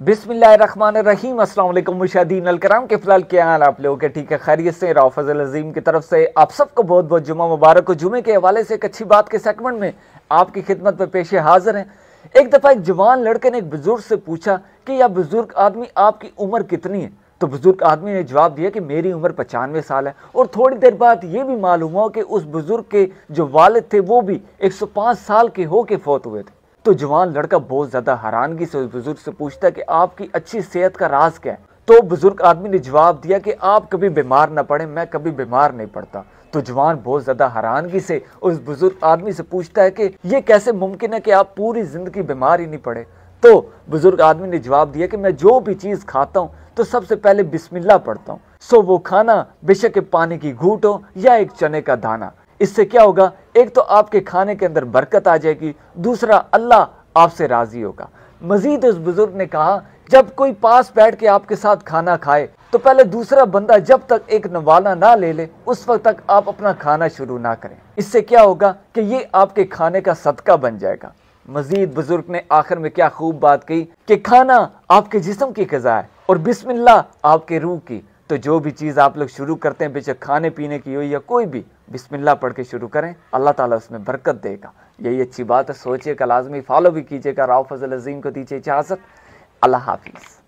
बिसमीम अल्लाम मुशादीन अलकराम के फिलहाल क्या हाल आप लोगों के ठीक है खैरियत से राव फजल अजीम की तरफ से आप सबको बहुत बहुत जुमा मुबारक हो जुमे के हवाले से एक अच्छी बात के सेगमेंट में आपकी खिदमत पर पेशे हाजिर हैं एक दफ़ा एक जवान लड़के ने एक बुज़ुर्ग से पूछा कि यह बुज़ुर्ग आदमी आपकी उम्र कितनी है तो बुज़ुर्ग आदमी ने जवाब दिया कि मेरी उम्र पचानवे साल है और थोड़ी देर बाद ये भी मालूम हुआ कि उस बुज़ुर्ग के जो वालद थे वो भी 105 साल के होके फौत हुए थे तो जवान लड़का बहुत ज़्यादा हैरानगी से बुज़ुर्ग से पूछता है कि आपकी अच्छी सेहत का राज क्या है तो बुज़ुर्ग आदमी ने जवाब दिया कि आप कभी बीमार ना पड़े मैं कभी बीमार नहीं पड़ता तो जवान बहुत ज़्यादा हैरानगी से उस बुज़ुर्ग आदमी से पूछता है कि ये कैसे मुमकिन है कि आप पूरी ज़िंदगी बीमार ही नहीं पड़े तो बुज़ुर्ग आदमी ने जवाब दिया कि मैं जो भी चीज़ खाता हूँ तो सबसे पहले बिस्मिल्लाह पढ़ता हूँ सो वो खाना बेशक पानी की घूट हो या एक चने का दाना इससे क्या होगा एक तो आपके खाने के अंदर बरकत आ जाएगी दूसरा अल्लाह आपसे राज़ी होगा मजीद उस बुज़ुर्ग ने कहा जब कोई पास बैठ के आपके साथ खाना खाए तो पहले दूसरा बंदा जब तक एक नवाला ना ले ले उस वक्त तक आप अपना खाना शुरू ना करें इससे क्या होगा कि ये आपके खाने का सदका बन जाएगा मजीद बुजुर्ग ने आखिर में क्या खूब बात कही कि खाना आपके जिस्म की गजा है और बिस्मिल्लाह आपके रूह की तो जो भी चीज़ आप लोग शुरू करते हैं बेचक खाने पीने की हो या कोई भी बिस्मिल्लाह पढ़ के शुरू करें अल्लाह ताला उसमें बरकत देगा यही अच्छी बात है सोचिएगा लाजमी फॉलो भी कीजिएगा राव फजल अजीम को दीजिए इजाज़त अल्लाह हाफिज़